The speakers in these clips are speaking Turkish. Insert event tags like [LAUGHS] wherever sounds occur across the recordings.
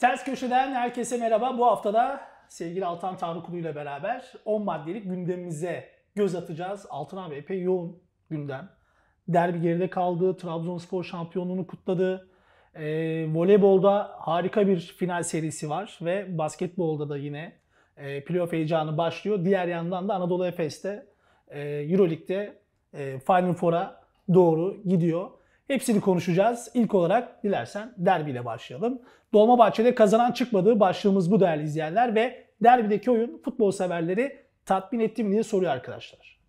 Ters Köşe'den herkese merhaba. Bu haftada sevgili Altan Tanrıkulu ile beraber 10 maddelik gündemimize göz atacağız. Altan abi epey yoğun gündem. Derbi geride kaldı. Trabzonspor şampiyonluğunu kutladı. E, voleybolda harika bir final serisi var ve basketbolda da yine e, playoff heyecanı başlıyor. Diğer yandan da Anadolu Efes'te e, Euroleague'de e, Final Four'a doğru gidiyor. Hepsini konuşacağız. İlk olarak dilersen derbiyle başlayalım. Dolmabahçe'de kazanan çıkmadığı başlığımız bu değerli izleyenler ve derbideki oyun futbol severleri tatmin etti mi diye soruyor arkadaşlar.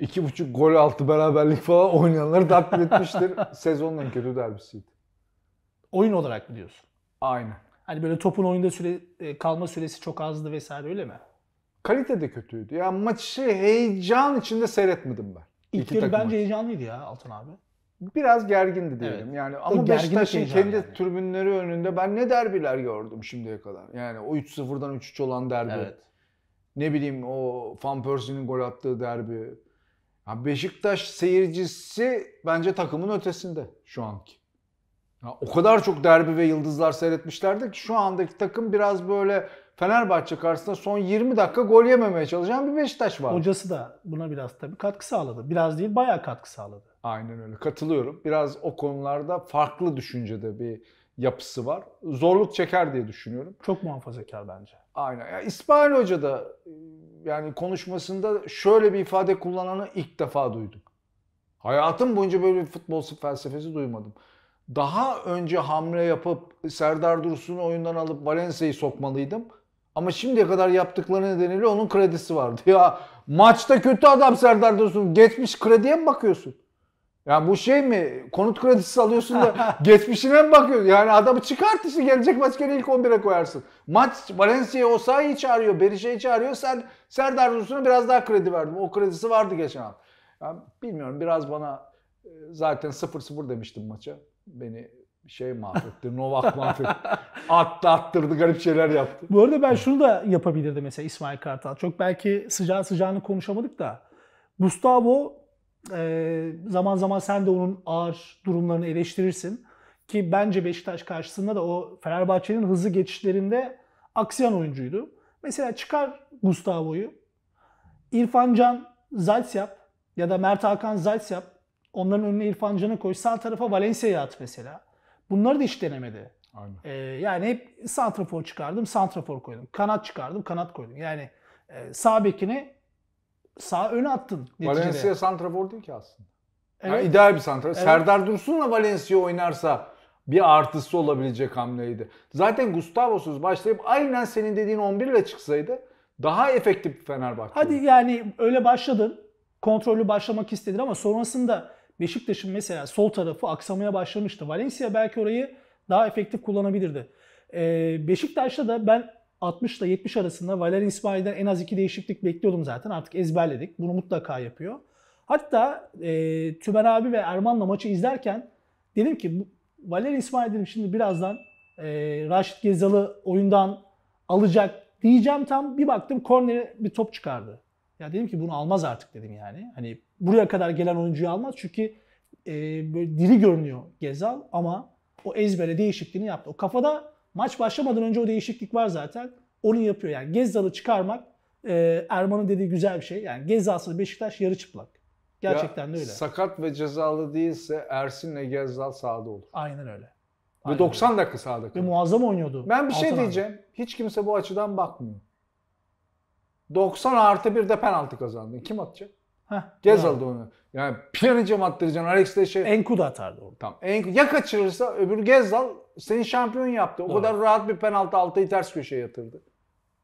İki buçuk gol altı beraberlik falan oynayanları tatmin etmiştir. [LAUGHS] Sezonun en kötü derbisiydi. Oyun olarak mı diyorsun? Aynen. Hani böyle topun oyunda süre, e, kalma süresi çok azdı vesaire öyle mi? Kalite de kötüydü. Ya maçı heyecan içinde seyretmedim ben. İlk yarı bence heyecanlıydı ya Altın abi. Biraz gergindi diyelim. Evet. Yani ama Beşiktaş'ın kendi yani. tribünleri önünde ben ne derbiler gördüm şimdiye kadar. Yani o 3-0'dan 3-3 olan derbi. Evet. Ne bileyim o Van Persie'nin gol attığı derbi. Ya Beşiktaş seyircisi bence takımın ötesinde şu anki. Ya o kadar çok derbi ve yıldızlar seyretmişlerdi ki şu andaki takım biraz böyle Fenerbahçe karşısında son 20 dakika gol yememeye çalışan bir Beşiktaş var. Hocası da buna biraz tabii katkı sağladı. Biraz değil bayağı katkı sağladı. Aynen öyle. Katılıyorum. Biraz o konularda farklı düşüncede bir yapısı var. Zorluk çeker diye düşünüyorum. Çok muhafazakar bence. Aynen. Ya İsmail Hoca da yani konuşmasında şöyle bir ifade kullananı ilk defa duydum. Hayatım boyunca böyle bir futbol felsefesi duymadım. Daha önce hamle yapıp Serdar Dursun'u oyundan alıp Valencia'yı sokmalıydım. Ama şimdiye kadar yaptıkları nedeniyle onun kredisi vardı. Ya maçta kötü adam Serdar Dursun. Geçmiş krediye mi bakıyorsun? Ya bu şey mi? Konut kredisi alıyorsun da [LAUGHS] geçmişine mi bakıyorsun? Yani adamı çıkart işte gelecek maç gene ilk 11'e koyarsın. Maç Valencia'ya Osayi'yi çağırıyor, Berişe'yi çağırıyor. Sen Serdar Dursun'a biraz daha kredi verdim. O kredisi vardı geçen hafta. Yani bilmiyorum biraz bana e, zaten 0-0 demiştim maça. Beni şey mahvetti. Novak mahvetti. Attı attırdı garip şeyler yaptı. Bu arada ben şunu da yapabilirdi mesela İsmail Kartal. Çok belki sıcağı sıcağını konuşamadık da. Gustavo e, zaman zaman sen de onun ağır durumlarını eleştirirsin. Ki bence Beşiktaş karşısında da o Fenerbahçe'nin hızlı geçişlerinde aksiyon oyuncuydu. Mesela çıkar Gustavo'yu. İrfan Can Zaltz yap ya da Mert Hakan zalt yap. Onların önüne İrfan Can'ı koy. Sağ tarafa Valencia'yı at mesela. Bunları da hiç denemedi. Aynen. Ee, yani hep santrafor çıkardım, santrafor koydum. Kanat çıkardım, kanat koydum. Yani e, sağ bekini sağ öne attın neticede. Valencia santrafor değil ki aslında. Evet. Yani ideal bir santrafor. Evet. Serdar Dursun'la Valencia oynarsa bir artısı olabilecek hamleydi. Zaten Gustavo'suz başlayıp aynen senin dediğin 11 ile çıksaydı daha efektif bir Fenerbahçe. Hadi yani öyle başladın. Kontrollü başlamak istedin ama sonrasında Beşiktaş'ın mesela sol tarafı aksamaya başlamıştı. Valencia belki orayı daha efektif kullanabilirdi. Ee, Beşiktaş'ta da ben 60 ile 70 arasında Valerian İsmail'den en az iki değişiklik bekliyordum zaten. Artık ezberledik. Bunu mutlaka yapıyor. Hatta e, Tümen abi ve Erman'la maçı izlerken dedim ki Valerian İsmail dedim şimdi birazdan e, Raşit Gezal'ı oyundan alacak diyeceğim tam bir baktım kornere bir top çıkardı. Ya dedim ki bunu almaz artık dedim yani. Hani buraya kadar gelen oyuncuyu almaz çünkü e, böyle diri görünüyor Gezal ama o ezbere değişikliğini yaptı. O kafada maç başlamadan önce o değişiklik var zaten. Onu yapıyor yani Gezal'ı çıkarmak e, Erman'ın dediği güzel bir şey. Yani Gezal'sız Beşiktaş yarı çıplak. Gerçekten ya, de öyle. Sakat ve cezalı değilse Ersin'le Gezal sağda olur. Aynen öyle. Ve 90 öyle. dakika sağda kalır. Ve muazzam oynuyordu. Ben bir Altın şey diyeceğim. Abi. Hiç kimse bu açıdan bakmıyor. 90 artı bir de penaltı kazandın. Kim atacak? Heh, Gezal'da onu. Yani Pjanic'e mi attıracaksın? Alex de şey... Enkudu atardı orada. Tamam. Enk ya kaçırırsa öbür Gezal seni şampiyon yaptı. O kadar rahat bir penaltı altayı ters köşeye yatırdı.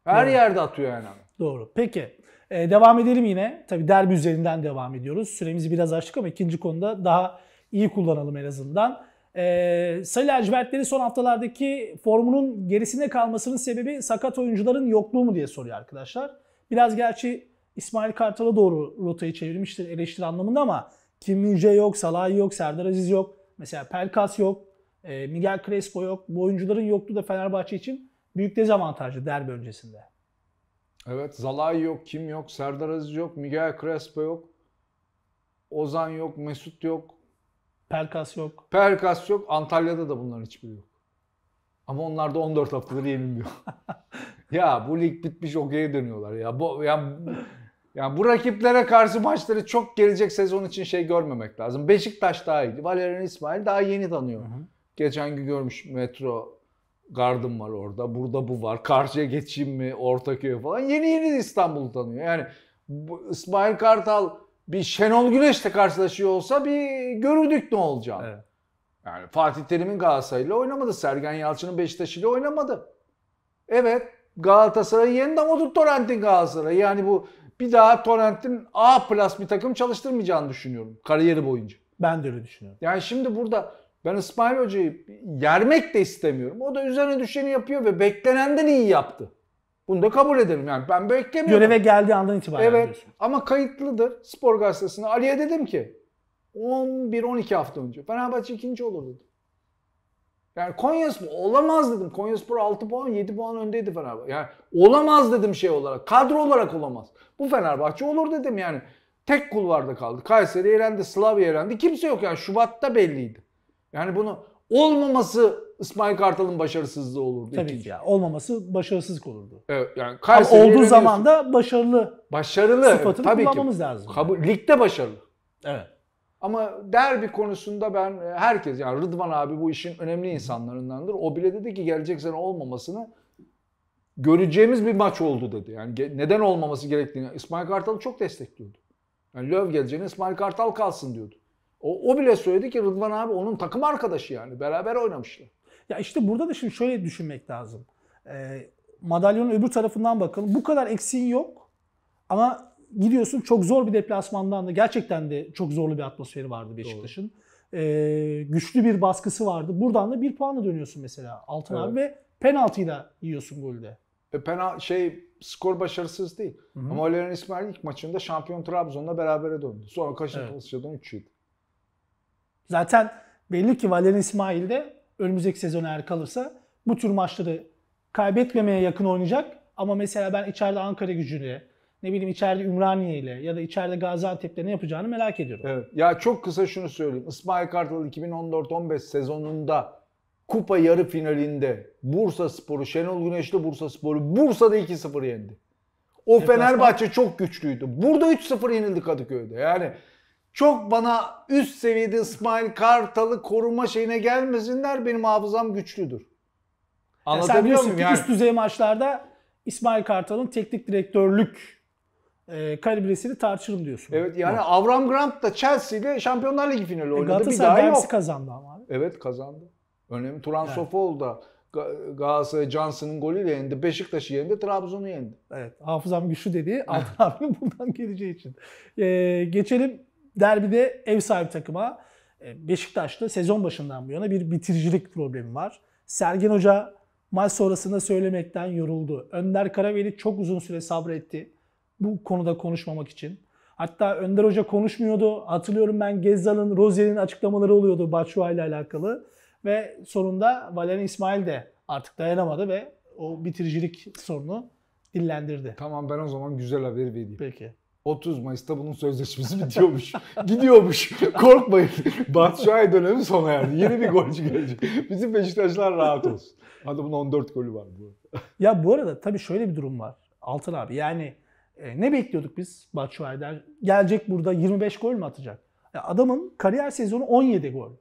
Her Doğru. yerde atıyor yani. Doğru. Peki. Ee, devam edelim yine. Tabii derbi üzerinden devam ediyoruz. Süremizi biraz açtık ama ikinci konuda daha iyi kullanalım en azından. Ee, Sarı lacivertlerin son haftalardaki formunun gerisine kalmasının sebebi sakat oyuncuların yokluğu mu diye soruyor arkadaşlar. Biraz gerçi İsmail Kartal'a doğru rotayı çevirmiştir eleştiri anlamında ama Kim Minje yok, Salah yok, Serdar Aziz yok. Mesela Pelkas yok, e, Miguel Crespo yok. Bu oyuncuların yokluğu da Fenerbahçe için büyük dezavantajlı derbi öncesinde. Evet Zalay yok, Kim yok, Serdar Aziz yok, Miguel Crespo yok. Ozan yok, Mesut yok. Pelkas yok. Pelkas yok. Antalya'da da bunların hiçbiri yok. Ama onlar da 14 haftadır yenilmiyor. [LAUGHS] ya bu lig bitmiş okey'e dönüyorlar ya. Bu, ya yani bu rakiplere karşı maçları çok gelecek sezon için şey görmemek lazım. Beşiktaş daha iyi. Valerian İsmail daha yeni tanıyor. Hı hı. Geçen gün görmüş metro gardım var orada. Burada bu var. Karşıya geçeyim mi? Ortaköy falan. Yeni yeni İstanbul'u tanıyor. Yani bu, İsmail Kartal bir Şenol Güneş'le karşılaşıyor olsa bir görürdük ne olacak? Evet. Yani Fatih Terim'in Galatasaray'la oynamadı. Sergen Yalçın'ın Beşiktaş'ıyla oynamadı. Evet Galatasaray yeniden oldu Torrent'in Galatasaray Yani bu bir daha Torrent'in A plus bir takım çalıştırmayacağını düşünüyorum kariyeri boyunca. Ben de öyle düşünüyorum. Yani şimdi burada ben İsmail Hoca'yı yermek de istemiyorum. O da üzerine düşeni yapıyor ve beklenenden iyi yaptı. Bunu da kabul ederim yani ben beklemiyorum. Göreve geldiği andan itibaren Evet diyorsun. ama kayıtlıdır Spor Gazetesi'ne. Ali'ye dedim ki 11-12 hafta önce Fenerbahçe ikinci olur dedi. Yani Konyaspor olamaz dedim. Konyaspor 6 puan 7 puan öndeydi Fenerbahçe. Yani olamaz dedim şey olarak. Kadro olarak olamaz. Bu Fenerbahçe olur dedim yani. Tek kulvarda kaldı. Kayseri eğlendi, Slavia eğlendi. Kimse yok yani. Şubat'ta belliydi. Yani bunu olmaması İsmail Kartal'ın başarısızlığı olurdu. Tabii ki ya. Olmaması başarısızlık olurdu. Evet yani Kayseri Ama olduğu zaman da başarılı. Başarılı. Sıfatını tabii kullanmamız ki. lazım. Kabul, ligde başarılı. Evet. Ama derbi konusunda ben e, herkes yani Rıdvan abi bu işin önemli insanlarındandır. O bile dedi ki gelecek sene olmamasını göreceğimiz bir maç oldu dedi. Yani neden olmaması gerektiğini İsmail Kartal çok destekliyordu. Yani Löv geleceğine İsmail Kartal kalsın diyordu. O, o bile söyledi ki Rıdvan abi onun takım arkadaşı yani. Beraber oynamışlar. Ya işte burada da şimdi şöyle düşünmek lazım. E, madalyonun öbür tarafından bakalım. Bu kadar eksiğin yok ama gidiyorsun çok zor bir deplasmandan da gerçekten de çok zorlu bir atmosferi vardı Beşiktaş'ın. Ee, güçlü bir baskısı vardı. Buradan da bir puanla dönüyorsun mesela Altın evet. abi ve penaltıyı da yiyorsun golde. E, penal şey skor başarısız değil. Hı-hı. Ama Valerian İsmail ilk maçında şampiyon Trabzon'la berabere döndü. Sonra Kaşıntılı'dan evet. 3 Zaten belli ki Valerian İsmail de önümüzdeki sezon eğer kalırsa bu tür maçları kaybetmemeye yakın oynayacak. Ama mesela ben içeride Ankara gücüne, ne bileyim içeride Ümraniye ile ya da içeride Gaziantep'te ne yapacağını merak ediyorum. Evet. Ya çok kısa şunu söyleyeyim. İsmail Kartal 2014-15 sezonunda kupa yarı finalinde Bursa Sporu, Şenol Güneş'te Bursa Sporu Bursa'da 2-0 yendi. O evet, Fenerbahçe aslında. çok güçlüydü. Burada 3-0 yenildi Kadıköy'de. Yani çok bana üst seviyede İsmail Kartal'ı koruma şeyine gelmesinler benim hafızam güçlüdür. Anlatabiliyor yani muyum? Yani? Üst düzey maçlarda İsmail Kartal'ın teknik direktörlük e, kalibresini tartışırım diyorsun. Evet yani Bak. Avram Grant da Chelsea ile Şampiyonlar Ligi finali e, oynadı. E, Galatasaray bir daha yok. kazandı ama abi. Evet kazandı. Önemli. Turan evet. Sofoğlu da Galatasaray Johnson'ın golüyle yendi. Beşiktaş'ı yendi. Trabzon'u yendi. Evet. Hafızam güçlü dediği Altın [LAUGHS] abinin buradan geleceği için. Ee, geçelim derbide ev sahibi takıma. E, Beşiktaş'ta sezon başından bu yana bir bitiricilik problemi var. Sergen Hoca maç sonrasında söylemekten yoruldu. Önder Karaveli çok uzun süre sabretti bu konuda konuşmamak için. Hatta Önder Hoca konuşmuyordu. Hatırlıyorum ben Gezzal'ın, Rozier'in açıklamaları oluyordu Batshuayi ile alakalı. Ve sonunda Valerian İsmail de artık dayanamadı ve o bitiricilik sorunu dillendirdi. Tamam ben o zaman güzel haber vereyim. Peki. 30 Mayıs'ta bunun sözleşmesi [LAUGHS] bitiyormuş. Gidiyormuş. [LAUGHS] Korkmayın. Batshuayi dönemi sona erdi. Yeni bir golcü gelecek. Bizim Beşiktaşlar rahat olsun. Hadi bunun 14 golü var bu. ya bu arada tabii şöyle bir durum var. Altın abi yani e, ne bekliyorduk biz Batshuayi'den? Gelecek burada 25 gol mü atacak? E, adamın kariyer sezonu 17 gol.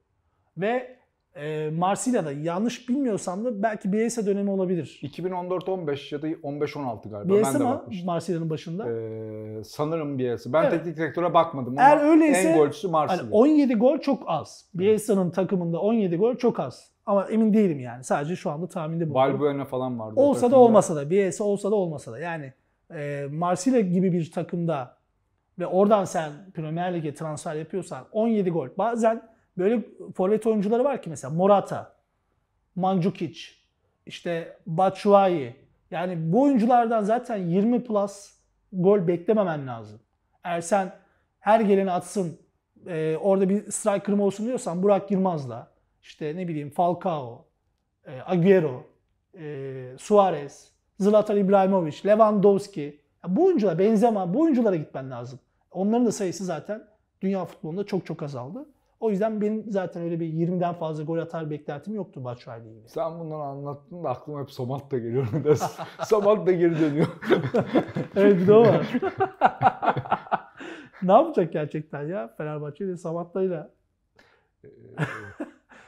Ve e, Marsilya'da yanlış bilmiyorsam da belki Bielsa dönemi olabilir. 2014-15 ya da 15-16 galiba. Bielsa ben mı bakmıştım. Marsilya'nın başında? Ee, sanırım Bielsa. Ben evet. teknik direktöre bakmadım. Eğer Ama öyleyse en golcüsü Marsilya. Hani 17 gol çok az. Bielsa'nın takımında 17 gol çok az. Ama emin değilim yani. Sadece şu anda tahminde bu. Valbuena falan vardı. Olsa da olmasa da. Bielsa olsa da olmasa da. Yani e, Marsilya gibi bir takımda ve oradan sen Premier Lig'e transfer yapıyorsan 17 gol. Bazen böyle forvet oyuncuları var ki mesela Morata, Mandzukic, işte Batshuayi. Yani bu oyunculardan zaten 20 plus gol beklememen lazım. Eğer sen her geleni atsın, e, orada bir striker'ım olsun diyorsan Burak Yılmaz'la, işte ne bileyim Falcao, e, Agüero, e, Suarez, Zlatan İbrahimovic, Lewandowski. Ya bu oyunculara Benzema, bu oyunculara gitmen lazım. Onların da sayısı zaten dünya futbolunda çok çok azaldı. O yüzden benim zaten öyle bir 20'den fazla gol atar beklentim yoktu Batshuayi gibi. Sen bunları anlattın da aklıma hep Somat da geliyor. Somat [LAUGHS] da geri dönüyor. [LAUGHS] evet bir de o var. [LAUGHS] ne yapacak gerçekten ya Fenerbahçe ile Samat'larıyla? Ee,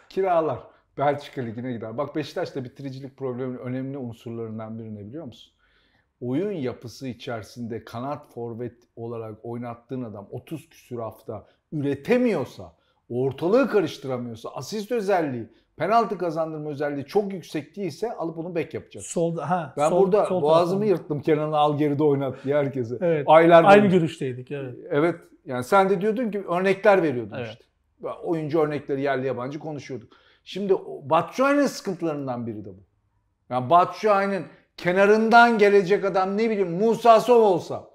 kiralar. Belçika Ligi'ne gider. Bak Beşiktaş'ta bitiricilik probleminin önemli unsurlarından biri ne biliyor musun? Oyun yapısı içerisinde kanat forvet olarak oynattığın adam 30 küsür hafta üretemiyorsa, ortalığı karıştıramıyorsa, asist özelliği, penaltı kazandırma özelliği çok yüksek değilse alıp onu bek yapacak. Solda ha. Ben sol, burada sol boğazımı tarafında. yırttım Kenan'ı al geride oynat diye herkese. evet. Aylar aynı boyunca. görüşteydik evet. Evet. Yani sen de diyordun ki örnekler veriyordun evet. işte. Oyuncu örnekleri yerli yabancı konuşuyorduk. Şimdi Batshuayi'nin sıkıntılarından biri de bu. Yani Batshuayi'nin kenarından gelecek adam ne bileyim Musa Sov olsa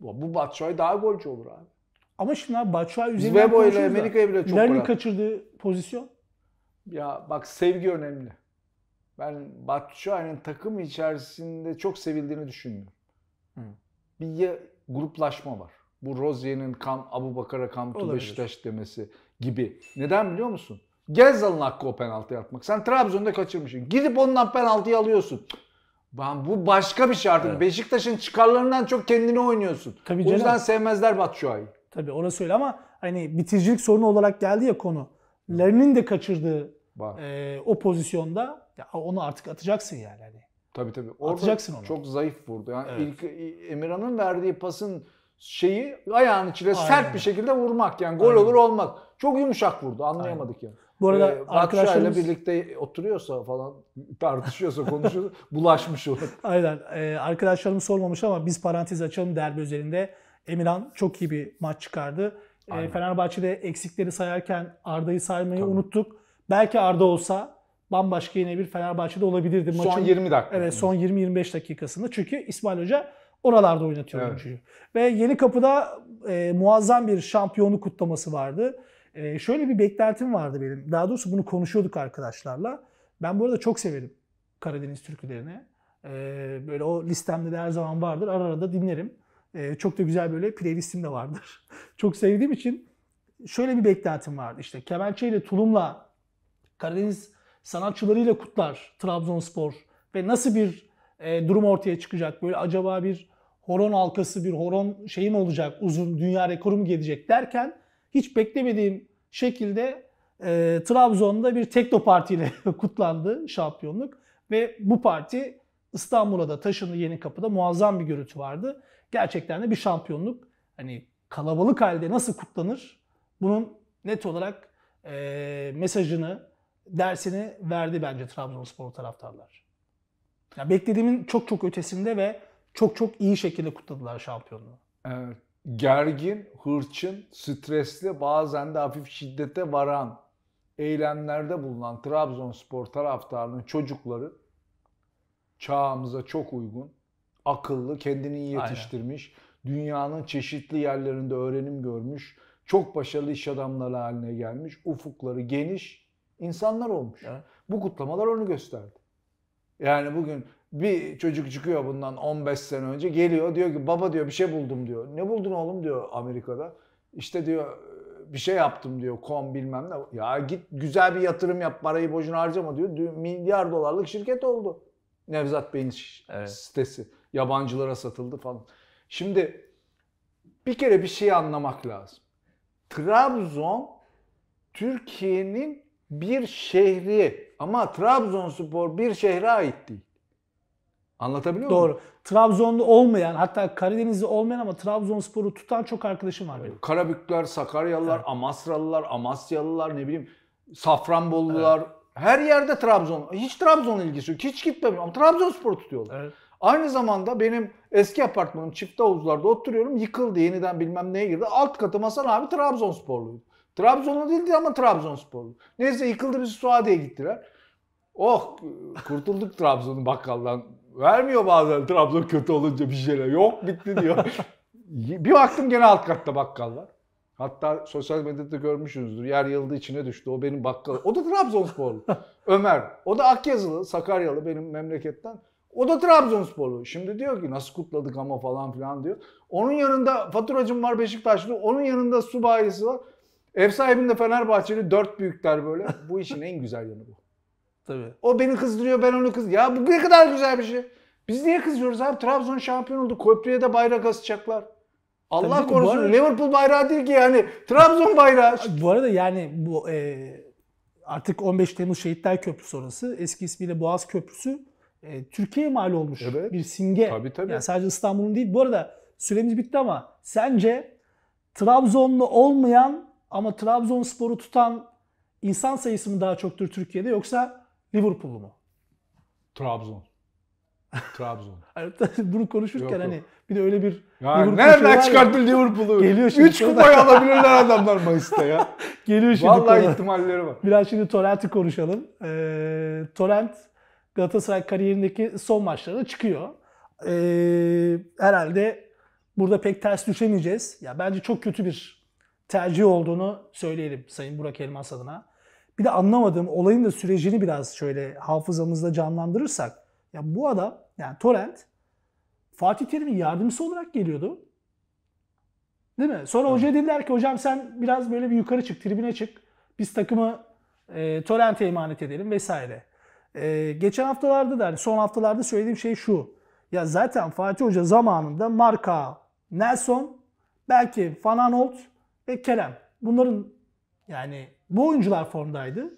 bu Batshuayi daha golcü olur abi. Ama şimdi abi Batshuayi üzerinden Zwebo ile Amerika'ya bile çok Larin'in kaçırdığı pozisyon? Ya bak sevgi önemli. Ben Batshuayi'nin takım içerisinde çok sevildiğini düşünmüyorum. Hı. Bir gruplaşma var. Bu Rozier'in Kam, Abu Bakar'a Kamtu Beşiktaş demesi gibi. Neden biliyor musun? Gezal'ın hakkı o penaltıyı atmak. Sen Trabzon'da kaçırmışsın. Gidip ondan penaltıyı alıyorsun. Ben bu başka bir şey artık. Evet. Beşiktaş'ın çıkarlarından çok kendini oynuyorsun. Tabii o yüzden sevmezler sevmezler Batshuayi. Tabii orası öyle ama hani bitiricilik sorunu olarak geldi ya konu. Lerinin de kaçırdığı e, o pozisyonda ya onu artık atacaksın yani. Hani. Tabii tabii. Orada atacaksın onu. Çok zayıf vurdu. Yani evet. ilk Emirhan'ın verdiği pasın şeyi ayağın içine Aynen. sert bir şekilde vurmak yani gol Aynen. olur olmak. Çok yumuşak vurdu. Anlayamadık Aynen. yani. Bu arada ee, arkadaşlarımız... birlikte oturuyorsa falan tartışıyorsa konuşuyorsa [LAUGHS] bulaşmış olur. Aynen. Ee, arkadaşlarım sormamış ama biz parantez açalım derbi üzerinde. Emirhan çok iyi bir maç çıkardı. Ee, Fenerbahçe'de eksikleri sayarken Arda'yı saymayı Tabii. unuttuk. Belki Arda olsa bambaşka yine bir Fenerbahçe'de olabilirdi son maçın. Son 20 dakika. Evet son 20-25 dakikasında. Çünkü İsmail Hoca oralarda oynatıyor evet. oyuncuyu. Ve yeni kapıda e, muazzam bir şampiyonu kutlaması vardı. E, şöyle bir beklentim vardı benim. Daha doğrusu bunu konuşuyorduk arkadaşlarla. Ben bu arada çok severim Karadeniz türkülerini. E, böyle o listemde de her zaman vardır. Ara ara da dinlerim. E, çok da güzel böyle playlistim de vardır. [LAUGHS] çok sevdiğim için şöyle bir beklentim vardı. İşte ile tulumla, Karadeniz sanatçılarıyla kutlar Trabzonspor ve nasıl bir e, durum ortaya çıkacak? Böyle acaba bir horon halkası, bir horon şeyim olacak, uzun dünya rekoru mu gelecek derken hiç beklemediğim şekilde e, Trabzon'da bir tekno partiyle [LAUGHS] kutlandı şampiyonluk. Ve bu parti İstanbul'a da taşındı yeni kapıda muazzam bir görüntü vardı. Gerçekten de bir şampiyonluk hani kalabalık halde nasıl kutlanır bunun net olarak e, mesajını, dersini verdi bence Trabzonspor taraftarlar. Yani beklediğimin çok çok ötesinde ve çok çok iyi şekilde kutladılar şampiyonluğu. Evet gergin, hırçın, stresli, bazen de hafif şiddete varan eylemlerde bulunan Trabzonspor taraftarının çocukları çağımıza çok uygun, akıllı, kendini yetiştirmiş, Aynen. dünyanın çeşitli yerlerinde öğrenim görmüş, çok başarılı iş adamları haline gelmiş, ufukları geniş insanlar olmuş. Evet. Bu kutlamalar onu gösterdi. Yani bugün bir çocuk çıkıyor bundan 15 sene önce geliyor diyor ki baba diyor bir şey buldum diyor. Ne buldun oğlum diyor Amerika'da. İşte diyor bir şey yaptım diyor kom bilmem ne. Ya git güzel bir yatırım yap parayı boşuna harcama diyor. Milyar dolarlık şirket oldu. Nevzat Bey'in evet. sitesi. Yabancılara satıldı falan. Şimdi bir kere bir şey anlamak lazım. Trabzon Türkiye'nin bir şehri ama Trabzonspor bir şehre ait değil. Anlatabiliyor Doğru. muyum? Doğru. Trabzonlu olmayan hatta Karadenizli olmayan ama Trabzonspor'u tutan çok arkadaşım var benim. Karabükler, Sakaryalılar, evet. Amasralılar, Amasyalılar ne bileyim Safranbolular, evet. her yerde Trabzon. Hiç Trabzon ilgisi yok. Hiç gitmemiyorum ama Trabzonspor'u tutuyorlar. Evet. Aynı zamanda benim eski apartmanım çift havuzlarda oturuyorum. Yıkıldı yeniden bilmem neye girdi. Alt katım Hasan abi Trabzonsporluydu. Trabzonlu değildi ama Trabzonsporlu. Neyse yıkıldı bizi Suadiye gittiler. Oh kurtulduk Trabzon'un bakkaldan Vermiyor bazen Trabzon kötü olunca bir şeyler. Yok bitti diyor. [LAUGHS] bir baktım gene alt katta bakkallar. Hatta sosyal medyada görmüşsünüzdür. Yer yıldı içine düştü. O benim bakkal. O da Trabzonsporlu. [LAUGHS] Ömer. O da Akyazılı, Sakaryalı benim memleketten. O da Trabzonsporlu. Şimdi diyor ki nasıl kutladık ama falan filan diyor. Onun yanında faturacım var Beşiktaşlı. Onun yanında su bayisi var. Ev sahibinde Fenerbahçeli dört büyükler böyle. Bu işin en güzel yanı bu. Tabii. O beni kızdırıyor ben onu kız. Ya bu ne kadar güzel bir şey. Biz niye kızıyoruz abi? Trabzon şampiyon oldu. Köprüye de bayrak asacaklar. Allah Tabii korusun arada, Liverpool bayrağı değil ki yani. Trabzon bayrağı. Bu arada yani bu e, artık 15 Temmuz Şehitler Köprüsü sonrası eski ismiyle Boğaz Köprüsü e, Türkiye'ye mal olmuş evet. bir simge. Tabii tabii. Yani sadece İstanbul'un değil. Bu arada süremiz bitti ama sence Trabzonlu olmayan ama Trabzonspor'u tutan insan sayısı mı daha çoktur Türkiye'de yoksa Liverpool mu? Trabzon. Trabzon. [LAUGHS] Hani bunu konuşurken yok, yok. hani bir de öyle bir ya Liverpool nereden şey çıkarttın Liverpool'u? Geliyor şimdi. 3 kupayı [LAUGHS] alabilirler adamlar Mayıs'ta ya. [LAUGHS] Geliyor şimdi. Vallahi Torrent. ihtimalleri var. Biraz şimdi Torrent'i konuşalım. Ee, Torrent Galatasaray kariyerindeki son maçlarına çıkıyor. Ee, herhalde burada pek ters düşemeyeceğiz. Ya bence çok kötü bir tercih olduğunu söyleyelim Sayın Burak Elmas adına. Bir de anlamadığım olayın da sürecini biraz şöyle hafızamızda canlandırırsak. Ya bu adam yani Torrent Fatih Terim'in yardımcısı olarak geliyordu. Değil mi? Sonra evet. hocaya dediler ki hocam sen biraz böyle bir yukarı çık, tribüne çık. Biz takımı e, Torrent'e emanet edelim vesaire. E, geçen haftalarda da hani son haftalarda söylediğim şey şu. Ya zaten Fatih Hoca zamanında Marka, Nelson, belki Fananolt ve Kerem. Bunların yani bu oyuncular formdaydı.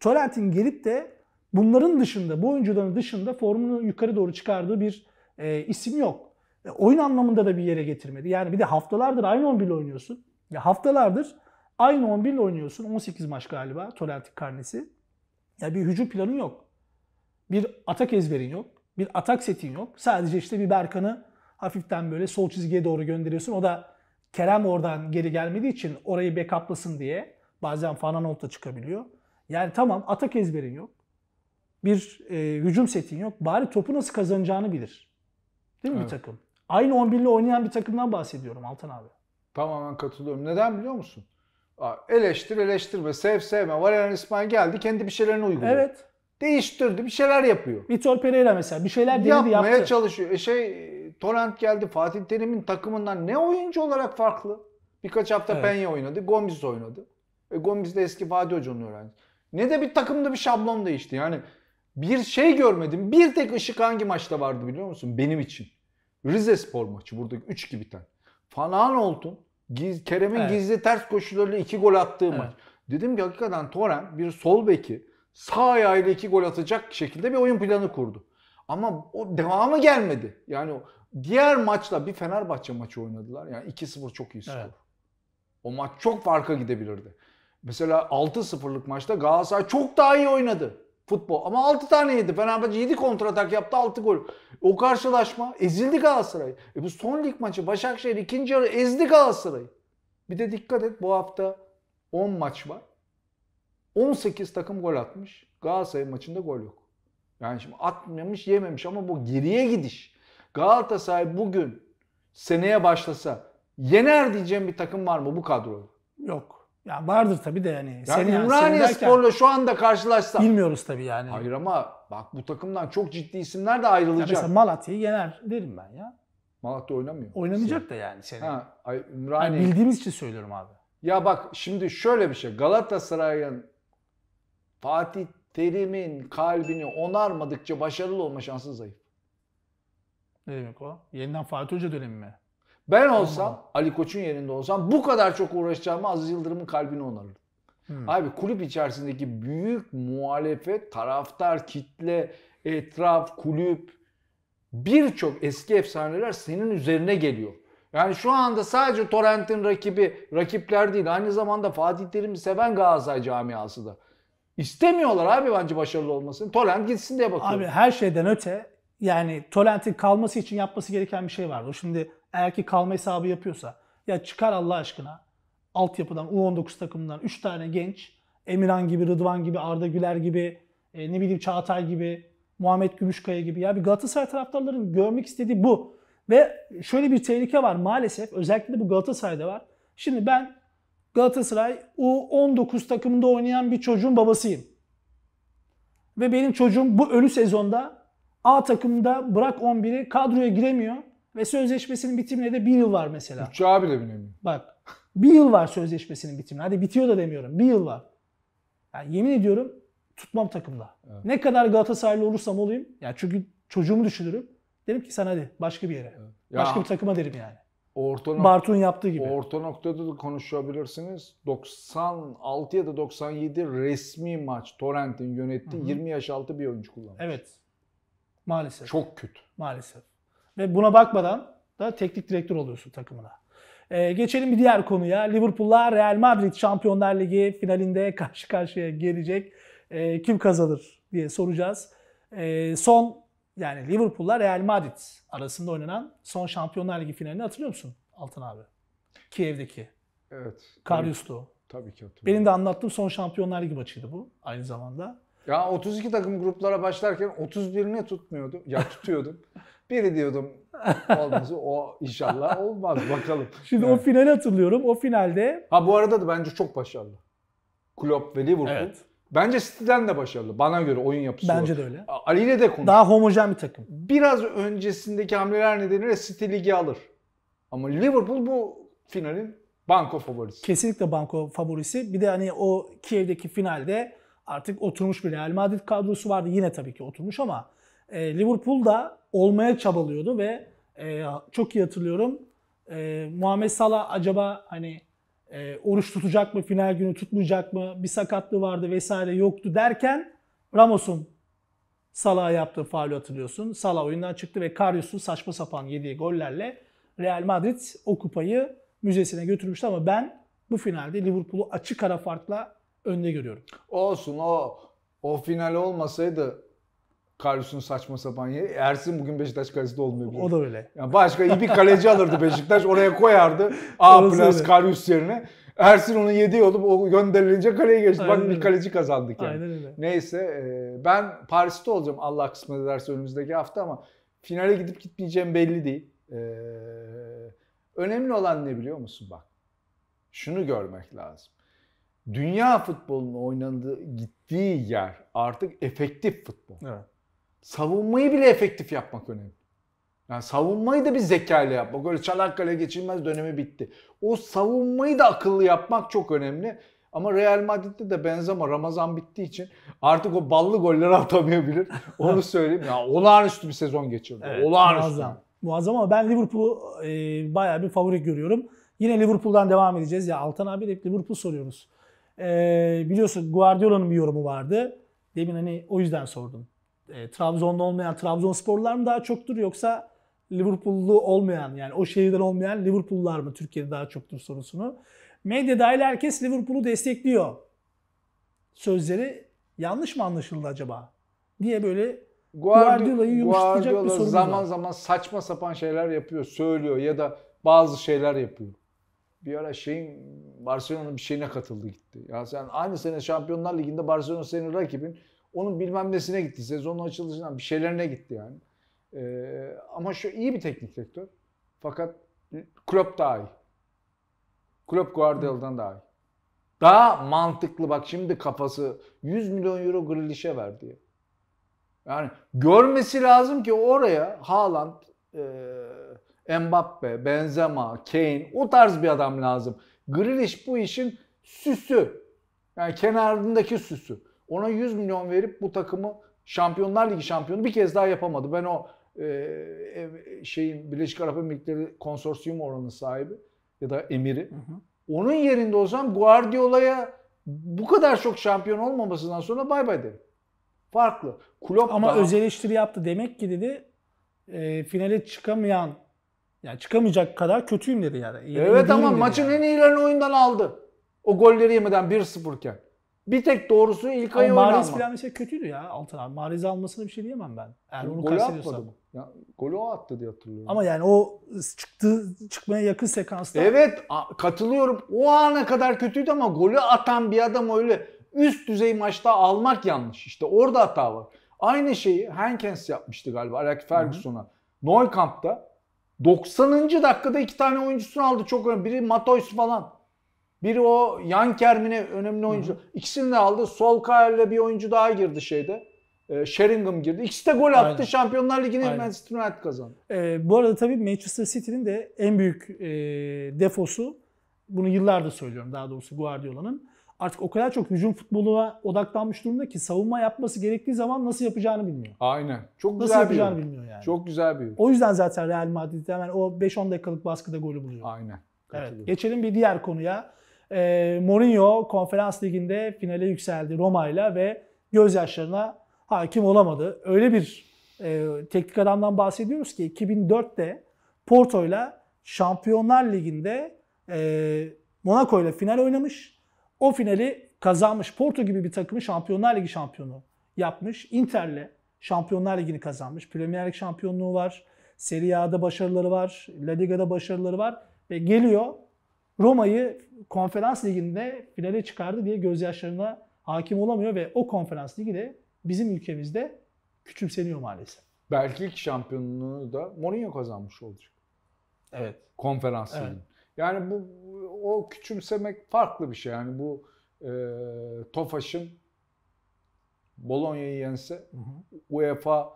Torrent'in gelip de bunların dışında, bu oyuncuların dışında formunu yukarı doğru çıkardığı bir e, isim yok. E, oyun anlamında da bir yere getirmedi. Yani bir de haftalardır aynı 11 ile oynuyorsun. Ya haftalardır aynı 11 ile oynuyorsun. 18 maç galiba Torrent'in karnesi. Ya bir hücum planın yok. Bir atak ezberin yok. Bir atak setin yok. Sadece işte bir Berkan'ı hafiften böyle sol çizgiye doğru gönderiyorsun. O da Kerem oradan geri gelmediği için orayı backuplasın diye. Bazen Fananolt da çıkabiliyor. Yani tamam atak ezberin yok. Bir e, hücum setin yok. Bari topu nasıl kazanacağını bilir. Değil mi evet. bir takım? Aynı ile oynayan bir takımdan bahsediyorum Altan abi. Tamamen katılıyorum. Neden biliyor musun? Eleştir eleştirme, sev sevme. Valerian İsmail geldi kendi bir şeylerini uyguluyor. Evet. Değiştirdi, bir şeyler yapıyor. Vitor Pereira mesela bir şeyler denedi Yapmaya yaptı. Yapmaya çalışıyor. E şey Torrent geldi Fatih Terim'in takımından ne oyuncu olarak farklı? Birkaç hafta evet. Penya oynadı, Gomis oynadı. E, Gomis de eski Vadi Hoca'nın öğrencisi. Ne de bir takımda bir şablon değişti. Yani bir şey görmedim. Bir tek ışık hangi maçta vardı biliyor musun? Benim için. Rize Spor maçı buradaki 3 gibi biten. Fanan Oltun giz, Kerem'in evet. gizli ters koşularıyla 2 gol attığı evet. maç. Dedim ki hakikaten Toren bir sol beki sağ ayağıyla 2 gol atacak şekilde bir oyun planı kurdu. Ama o devamı gelmedi. Yani o diğer maçla bir Fenerbahçe maçı oynadılar. Yani 2-0 çok iyi skor. Evet. O maç çok farka gidebilirdi. Mesela 6-0'lık maçta Galatasaray çok daha iyi oynadı futbol. Ama 6 tane yedi. Fenerbahçe 7 kontratak yaptı 6 gol. O karşılaşma ezildi Galatasaray. E bu son lig maçı Başakşehir ikinci yarı ezdi Galatasaray'ı. Bir de dikkat et bu hafta 10 maç var. 18 takım gol atmış. Galatasaray maçında gol yok. Yani şimdi atmamış yememiş ama bu geriye gidiş. Galatasaray bugün seneye başlasa yener diyeceğim bir takım var mı bu kadroda? Yok. Ya vardır tabi de yani. Ya seni, Ümraniye yani Spor'la şu anda karşılaşsa. Bilmiyoruz tabi yani. Hayır ama bak bu takımdan çok ciddi isimler de ayrılacak. Ya mesela Malatya'yı yener derim ben ya. Malatya oynamıyor. Oynamayacak da yani senin. Ha, ay, Ümraniye. Yani bildiğimiz için söylüyorum abi. Ya bak şimdi şöyle bir şey. Galatasaray'ın Fatih Terim'in kalbini onarmadıkça başarılı olma şansı zayıf. Ne demek o? Yeniden Fatih Hoca dönemi mi? Ben olsam Aha. Ali Koç'un yerinde olsam bu kadar çok uğraşacağımı Aziz Yıldırım'ın kalbini onarırdım. Hmm. Abi kulüp içerisindeki büyük muhalefet, taraftar, kitle, etraf, kulüp birçok eski efsaneler senin üzerine geliyor. Yani şu anda sadece Torrent'in rakibi, rakipler değil aynı zamanda Fatih Terim'i seven Galatasaray camiası da. İstemiyorlar abi bence başarılı olmasını. Torrent gitsin diye bakıyorum. Abi her şeyden öte yani Torrent'in kalması için yapması gereken bir şey var. O şimdi eğer ki kalma hesabı yapıyorsa ya çıkar Allah aşkına altyapıdan U19 takımından 3 tane genç Emirhan gibi, Rıdvan gibi, Arda Güler gibi, e, ne bileyim Çağatay gibi, Muhammed Gümüşkaya gibi. Ya bir Galatasaray taraftarlarının görmek istediği bu. Ve şöyle bir tehlike var maalesef. Özellikle de bu Galatasaray'da var. Şimdi ben Galatasaray U19 takımında oynayan bir çocuğun babasıyım. Ve benim çocuğum bu ölü sezonda A takımda bırak 11'i kadroya giremiyor. Ve sözleşmesinin bitimine de bir yıl var mesela. Bütçe abi de bilmiyorum. Bak bir yıl var sözleşmesinin bitimine. Hadi bitiyor da demiyorum. Bir yıl var. Yani yemin ediyorum tutmam takımda. Evet. Ne kadar Galatasaraylı olursam olayım. Yani çünkü çocuğumu düşünürüm. Derim ki sana hadi başka bir yere. Evet. Ya, başka bir takıma derim yani. Orta nok- Bartu'nun yaptığı gibi. Orta noktada da konuşabilirsiniz. 96 ya da 97 resmi maç Torrent'in yönettiği Hı-hı. 20 yaş altı bir oyuncu kullanmış. Evet. Maalesef. Çok kötü. Maalesef. Ve buna bakmadan da teknik direktör oluyorsun takımına. Ee, geçelim bir diğer konuya. Liverpool'la Real Madrid Şampiyonlar Ligi finalinde [LAUGHS] karşı karşıya gelecek. Ee, kim kazanır diye soracağız. Ee, son yani Liverpool'la Real Madrid arasında oynanan son Şampiyonlar Ligi finalini hatırlıyor musun Altın abi? Kiev'deki. Evet. Karyuslu. Tabii ki hatırlıyorum. Benim de anlattığım son Şampiyonlar Ligi maçıydı bu aynı zamanda. Ya 32 takım gruplara başlarken 31'ini tutmuyordu. Ya tutuyordum. [LAUGHS] Biri diyordum olmaz o inşallah olmaz bakalım. [LAUGHS] Şimdi evet. o finali hatırlıyorum. O finalde... Ha bu arada da bence çok başarılı. Klopp ve Liverpool. Evet. Bence City'den de başarılı. Bana göre oyun yapısı. Bence var. de öyle. Ali ile de konuş. Daha homojen bir takım. Biraz öncesindeki hamleler nedeniyle City ligi alır. Ama Liverpool bu finalin banko favorisi. Kesinlikle banko favorisi. Bir de hani o Kiev'deki finalde artık oturmuş bir Real Madrid kadrosu vardı. Yine tabii ki oturmuş ama e, Liverpool da olmaya çabalıyordu ve e, çok iyi hatırlıyorum. E, Muhammed Salah acaba hani e, oruç tutacak mı final günü tutmayacak mı bir sakatlığı vardı vesaire yoktu derken Ramos'un Salah'a yaptığı faulü hatırlıyorsun. Salah oyundan çıktı ve Karius'un saçma sapan yediği gollerle Real Madrid o kupayı müzesine götürmüştü ama ben bu finalde Liverpool'u açık ara farkla önde görüyorum. Olsun o o final olmasaydı Carlos'un saçma sapan yeri. Ersin bugün Beşiktaş kalesinde olmuyor. Bile. O da öyle. Yani başka iyi bir kaleci alırdı Beşiktaş oraya koyardı. A plus Carlos yerine. Ersin onu yediği olup o gönderilince kaleye geçti. Aynen Bak öyle. bir kaleci kazandık yani. Aynen öyle. Neyse e, ben Paris'te olacağım Allah kısmet ederse önümüzdeki hafta ama finale gidip gitmeyeceğim belli değil. E, önemli olan ne biliyor musun bak? Şunu görmek lazım. Dünya futbolunun oynandığı gittiği yer artık efektif futbol. Evet savunmayı bile efektif yapmak önemli. Yani savunmayı da bir zeka ile yapmak. Öyle kale geçilmez dönemi bitti. O savunmayı da akıllı yapmak çok önemli. Ama Real Madrid'de de Benzema Ramazan bittiği için artık o ballı golleri [LAUGHS] atamayabilir. Onu söyleyeyim. Ya olağanüstü bir sezon geçirdi. Evet, olağanüstü. Muazzam. Muazzam ama ben Liverpool'u e, bayağı bir favori görüyorum. Yine Liverpool'dan devam edeceğiz. Ya Altan abi hep Liverpool soruyoruz. E, biliyorsun Guardiola'nın bir yorumu vardı. Demin hani o yüzden sordum e, Trabzon'da olmayan Trabzonsporlular mı daha çoktur yoksa Liverpool'lu olmayan yani o şehirden olmayan Liverpool'lular mı Türkiye'de daha çoktur sorusunu. Medya dahil herkes Liverpool'u destekliyor. Sözleri yanlış mı anlaşıldı acaba? Diye böyle Guardiola'yı yumuşatacak Guardiola bir sorun zaman var. zaman saçma sapan şeyler yapıyor, söylüyor ya da bazı şeyler yapıyor. Bir ara şeyin Barcelona'nın bir şeyine katıldı gitti. Ya sen aynı sene Şampiyonlar Ligi'nde Barcelona senin rakibin. Onun bilmem nesine gitti. Sezonun açılışından bir şeylerine gitti yani. Ee, ama şu iyi bir teknik direktör. Fakat Klopp daha iyi. Klopp Guardiola'dan daha iyi. Daha mantıklı bak şimdi kafası 100 milyon euro Grealish'e verdi. Yani görmesi lazım ki oraya Haaland, e, Mbappe, Benzema, Kane o tarz bir adam lazım. Grealish bu işin süsü. Yani kenarındaki süsü ona 100 milyon verip bu takımı Şampiyonlar Ligi şampiyonu bir kez daha yapamadı. Ben o e, e, şeyin Birleşik Arap Emirlikleri konsorsiyum oranın sahibi ya da emiri. Hı hı. Onun yerinde olsam Guardiola'ya bu kadar çok şampiyon olmamasından sonra bay bay derim. Farklı. Klopp Ama daha... öz eleştiri yaptı. Demek ki dedi e, finale çıkamayan yani çıkamayacak kadar kötüyüm dedi yani. evet ama maçın yani. en iyilerini oyundan aldı. O golleri yemeden 1-0 iken. Bir tek doğrusu ilk ayı oynanma. Mahrez falan mesela kötüydü ya Altan abi. Mahrez'i almasına bir şey diyemem ben. Eğer onu golü atmadı mı? Ya, golü o attı diye hatırlıyorum. Ama yani o çıktı çıkmaya yakın sekansta. Evet katılıyorum. O ana kadar kötüydü ama golü atan bir adam öyle üst düzey maçta almak yanlış. İşte orada hata var. Aynı şeyi Hankins yapmıştı galiba Alex Ferguson'a. Neukamp'ta 90. dakikada iki tane oyuncusunu aldı çok önemli. Biri Matoys falan. Biri o yan kermine önemli oyuncu. Hı İkisini de aldı. Sol ile bir oyuncu daha girdi şeyde. E, Sheringham girdi. İkisi de gol attı. Aynen. Şampiyonlar Ligi'ni Manchester United kazandı. E, bu arada tabii Manchester City'nin de en büyük e, defosu bunu yıllardır söylüyorum daha doğrusu Guardiola'nın. Artık o kadar çok hücum futboluna odaklanmış durumda ki savunma yapması gerektiği zaman nasıl yapacağını bilmiyor. Aynen. Çok nasıl güzel yapacağını bir yol. bilmiyor yani. Çok güzel bir O yüzden zaten Real Madrid hemen o 5-10 dakikalık baskıda golü buluyor. Aynen. Evet. Geçelim bir diğer konuya. E, Mourinho konferans liginde finale yükseldi Roma'yla ve gözyaşlarına hakim olamadı. Öyle bir e, teknik adamdan bahsediyoruz ki 2004'te Porto'yla Şampiyonlar Ligi'nde e, Monaco ile final oynamış. O finali kazanmış. Porto gibi bir takımı Şampiyonlar Ligi şampiyonu yapmış. Inter'le Şampiyonlar Ligi'ni kazanmış. Premier Lig şampiyonluğu var. Serie A'da başarıları var. La Liga'da başarıları var. Ve geliyor Roma'yı konferans liginde finale çıkardı diye gözyaşlarına hakim olamıyor ve o konferans ligi de bizim ülkemizde küçümseniyor maalesef. Belki ilk şampiyonluğunu da Mourinho kazanmış olacak. Evet. Konferans evet. liginde. Yani bu o küçümsemek farklı bir şey. Yani bu e, Tofaş'ın Bolonya'yı yense hı hı. UEFA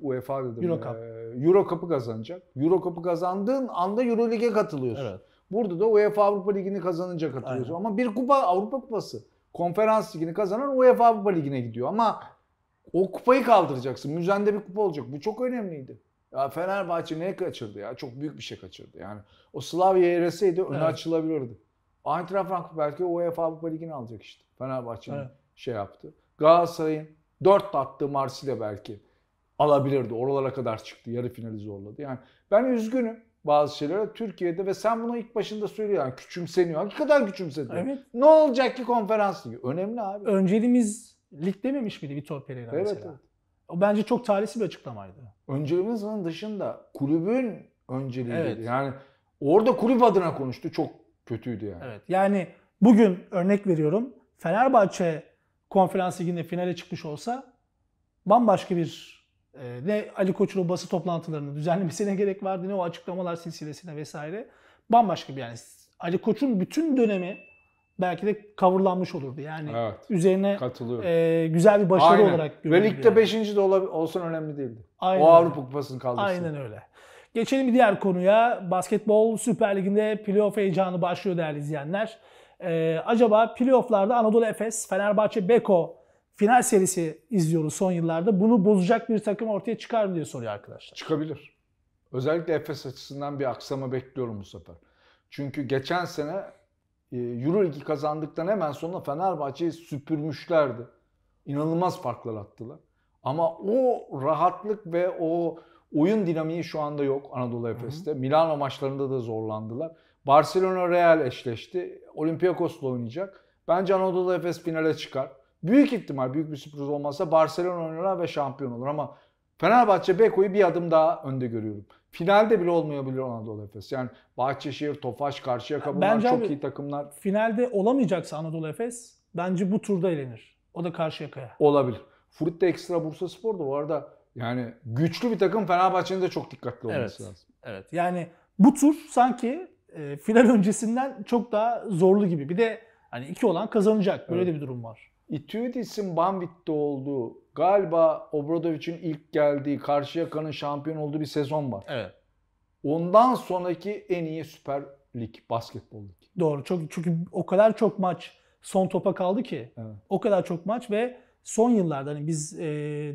UEFA dedim. Euro, Cup. e, Euro Cup'ı kazanacak. Euro Cup'ı kazandığın anda Euro Lig'e katılıyorsun. Evet. Burada da UEFA Avrupa Ligi'ni kazanınca katılıyorsun. Aynen. Ama bir kupa Avrupa Kupası. Konferans Ligi'ni kazanan UEFA Avrupa Ligi'ne gidiyor. Ama o kupayı kaldıracaksın. Müzende bir kupa olacak. Bu çok önemliydi. Ya Fenerbahçe ne kaçırdı ya? Çok büyük bir şey kaçırdı. Yani o Slavia ereseydi önü evet. açılabilirdi. Eintracht Frankfurt belki UEFA Avrupa Ligi'ni alacak işte. Fenerbahçe'nin evet. şey yaptı. Galatasaray'ın 4 attığı Marsilya belki alabilirdi. Oralara kadar çıktı. Yarı finali zorladı. Yani ben üzgünüm bazı şeylere Türkiye'de ve sen bunu ilk başında söylüyorsun. Yani küçümseniyor. Hakikaten küçümseniyor. Evet. Ne olacak ki konferans ligi? Önemli abi. Önceliğimiz lig dememiş miydi Vitor Pereira evet, mesela? Evet. O bence çok talihsiz bir açıklamaydı. Önceliğimizin dışında kulübün önceliği. Evet. Yani orada kulüp adına konuştu. Çok kötüydü yani. Evet. Yani bugün örnek veriyorum. Fenerbahçe konferans liginde finale çıkmış olsa bambaşka bir ne ee, Ali Koç'un o basın toplantılarını düzenlemesine gerek vardı ne o açıklamalar silsilesine vesaire. Bambaşka bir yani Ali Koç'un bütün dönemi belki de kavurlanmış olurdu. Yani evet, üzerine e, güzel bir başarı Aynen. olarak görülüyor. Ve ligde yani. de olsun önemli değildi. Aynen. O Avrupa Kupası'nı kaldırsın. Aynen öyle. Geçelim bir diğer konuya. Basketbol Süper Ligi'nde playoff heyecanı başlıyor değerli izleyenler. Ee, acaba playofflarda Anadolu Efes, Fenerbahçe, Beko final serisi izliyoruz son yıllarda. Bunu bozacak bir takım ortaya çıkar mı diye soruyor arkadaşlar. Çıkabilir. Özellikle Efes açısından bir aksama bekliyorum bu sefer. Çünkü geçen sene e, Euroleague'i kazandıktan hemen sonra Fenerbahçe'yi süpürmüşlerdi. İnanılmaz farklar attılar. Ama o rahatlık ve o oyun dinamiği şu anda yok Anadolu Efes'te. Hı hı. Milano maçlarında da zorlandılar. Barcelona Real eşleşti. Olympiakos'la oynayacak. Bence Anadolu Efes finale çıkar büyük ihtimal büyük bir sürpriz olmazsa Barcelona oynarlar ve şampiyon olur ama Fenerbahçe Beko'yu bir adım daha önde görüyorum. Finalde bile olmayabilir Anadolu Efes. Yani Bahçeşehir, Tofaş, Karşıyaka bunlar çok abi, iyi takımlar. Finalde olamayacaksa Anadolu Efes bence bu turda elenir. O da Karşıyaka'ya. Olabilir. Furit de ekstra Bursa Spor da bu arada yani güçlü bir takım Fenerbahçe'nin de çok dikkatli olması evet, lazım. Evet. Yani bu tur sanki e, final öncesinden çok daha zorlu gibi. Bir de hani iki olan kazanacak. Böyle evet. de bir durum var. Itudis'in Banvit'te olduğu galiba Obradovic'in ilk geldiği karşı Karşıyaka'nın şampiyon olduğu bir sezon var. Evet. Ondan sonraki en iyi Süper Lig basketbol ligi. Doğru. Çok, çünkü o kadar çok maç son topa kaldı ki. Evet. O kadar çok maç ve son yıllarda hani biz e,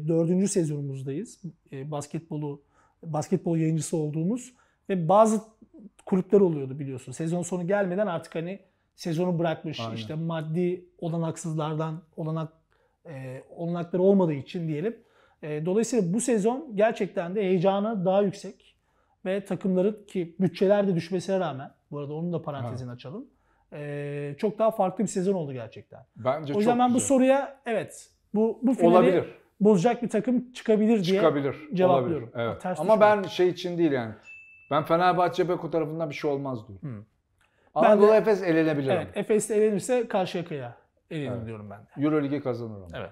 dördüncü sezonumuzdayız. E, basketbolu basketbol yayıncısı olduğumuz ve bazı kulüpler oluyordu biliyorsun. Sezon sonu gelmeden artık hani sezonu bırakmış. Aynen. işte maddi olanaksızlardan olanak e, olanakları olmadığı için diyelim. E, dolayısıyla bu sezon gerçekten de heyecanı daha yüksek ve takımların ki bütçeler de düşmesine rağmen bu arada onun da parantezini evet. açalım. E, çok daha farklı bir sezon oldu gerçekten. Bence o zaman bu soruya evet bu bu finali olabilir. bozacak bir takım çıkabilir diye çıkabilir. cevaplıyorum. Olabilir. Evet. Ters Ama düşman. ben şey için değil yani. Ben Fenerbahçe Beko tarafından bir şey olmaz diyorum. Hı. Anadolu ben de, Efes elenebilir. Evet, ama. Efes elenirse Karşıyaka'ya elenir evet. diyorum ben de. Euroligi kazanır ama. Evet.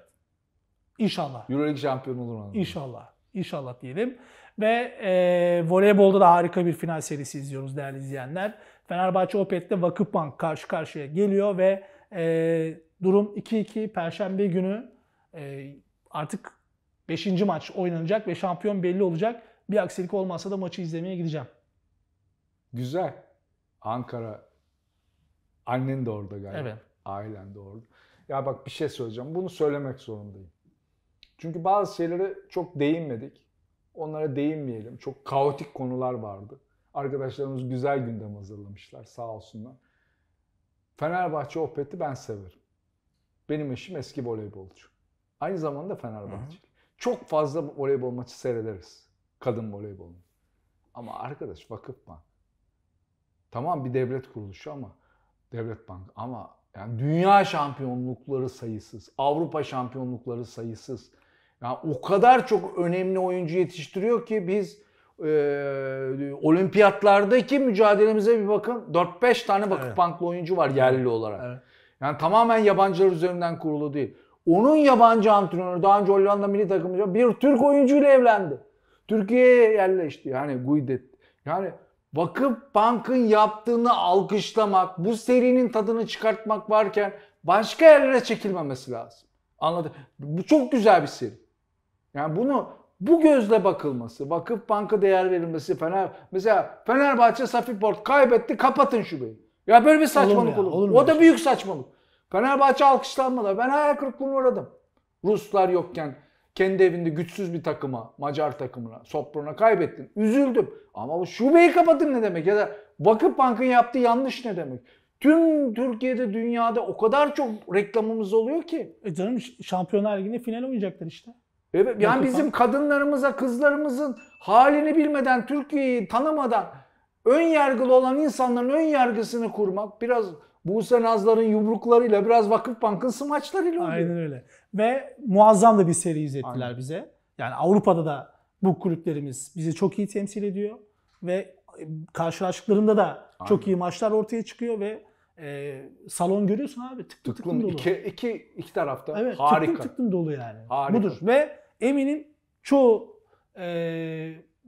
İnşallah. Euroleague şampiyon olur mu? İnşallah. İnşallah diyelim. Ve e, voleybolda da harika bir final serisi izliyoruz değerli izleyenler. Fenerbahçe Opet'te Vakıfbank karşı karşıya geliyor ve e, durum 2-2 Perşembe günü e, artık 5. maç oynanacak ve şampiyon belli olacak. Bir aksilik olmazsa da maçı izlemeye gideceğim. Güzel. Ankara Annen de orada galiba. Evet. Ailen de orada. Ya bak bir şey söyleyeceğim. Bunu söylemek zorundayım. Çünkü bazı şeylere çok değinmedik. Onlara değinmeyelim. Çok kaotik konular vardı. Arkadaşlarımız güzel gündem hazırlamışlar sağ olsunlar. Fenerbahçe Opet'i ben severim. Benim eşim eski voleybolcu. Aynı zamanda Fenerbahçe. Hı hı. Çok fazla voleybol maçı seyrederiz. Kadın voleybolunu. Ama arkadaş vakıf mı? Tamam bir devlet kuruluşu ama Devlet Bank ama yani dünya şampiyonlukları sayısız, Avrupa şampiyonlukları sayısız. Yani o kadar çok önemli oyuncu yetiştiriyor ki biz e, olimpiyatlardaki mücadelemize bir bakın 4-5 tane vakıf evet. banklı oyuncu var yerli olarak. Evet. Yani tamamen yabancılar üzerinden kurulu değil. Onun yabancı antrenörü daha önce Hollanda milli takımı bir Türk oyuncuyla evlendi. Türkiye'ye yerleşti. Yani Guidet. Yani Vakıf Bank'ın yaptığını alkışlamak, bu serinin tadını çıkartmak varken başka yerlere çekilmemesi lazım. Anladın? Bu çok güzel bir seri. Yani bunu bu gözle bakılması, Vakıf Bank'a değer verilmesi, Fener mesela Fenerbahçe Safir Port kaybetti, kapatın şubeyi. Ya böyle bir saçmalık olur. Ya, olur. olur o da şey? büyük saçmalık. Fenerbahçe alkışlanmadı. Ben hayal kırıklığına uğradım. Ruslar yokken kendi evinde güçsüz bir takıma, Macar takımına, Sopron'a kaybettin. Üzüldüm. Ama bu şubeyi kapatın ne demek? Ya da Vakıf Bank'ın yaptığı yanlış ne demek? Tüm Türkiye'de, dünyada o kadar çok reklamımız oluyor ki. E canım Şampiyonlar Ligi'nde final oynayacaklar işte. Evet, yani bizim kadınlarımıza, kızlarımızın halini bilmeden, Türkiye'yi tanımadan ön yargılı olan insanların ön yargısını kurmak biraz Buse Nazlar'ın yumruklarıyla biraz Vakıfbank'ın smaçlarıyla oluyor. Aynen öyle. Ve muazzam da bir seri izlettiler Aynen. bize. Yani Avrupa'da da bu kulüplerimiz bizi çok iyi temsil ediyor. Ve e, karşılaştıklarında da Aynen. çok iyi maçlar ortaya çıkıyor ve e, salon görüyorsun abi tık tık tıklım, dolu. İki, iki, iki tarafta evet, harika. Tıklım tıklım dolu yani. Harika. Budur. Ve eminim çoğu e,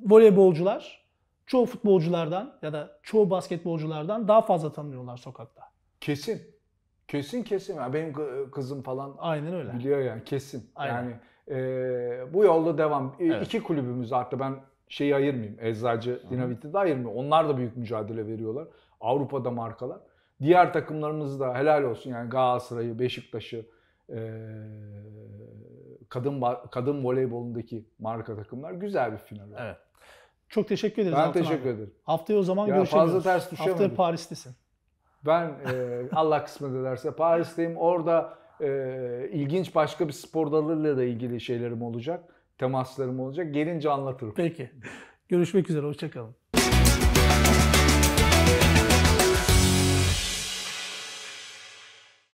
voleybolcular çoğu futbolculardan ya da çoğu basketbolculardan daha fazla tanıyorlar sokakta. Kesin. Kesin kesin. Yani benim e, kızım falan Aynen öyle. biliyor yani kesin. Aynen. Yani e, bu yolda devam. E, Evet. İki kulübümüz artık ben şeyi ayırmayayım. Eczacı, Dinamiti de ayırmayayım. Onlar da büyük mücadele veriyorlar. Avrupa'da markalar. Diğer takımlarımız da helal olsun yani Galatasaray'ı, Beşiktaş'ı, e, kadın kadın voleybolundaki marka takımlar güzel bir final. Evet. Çok teşekkür ederiz. Ben Altan abi. ederim. Haftaya o zaman Ya fazla ters düşemedim. Haftaya Paris'tesin. Ben e, Allah kısmet ederse Paris'teyim. Orada e, ilginç başka bir spor dalıyla da ilgili şeylerim olacak. Temaslarım olacak. Gelince anlatırım. Peki. Görüşmek üzere. Hoşçakalın.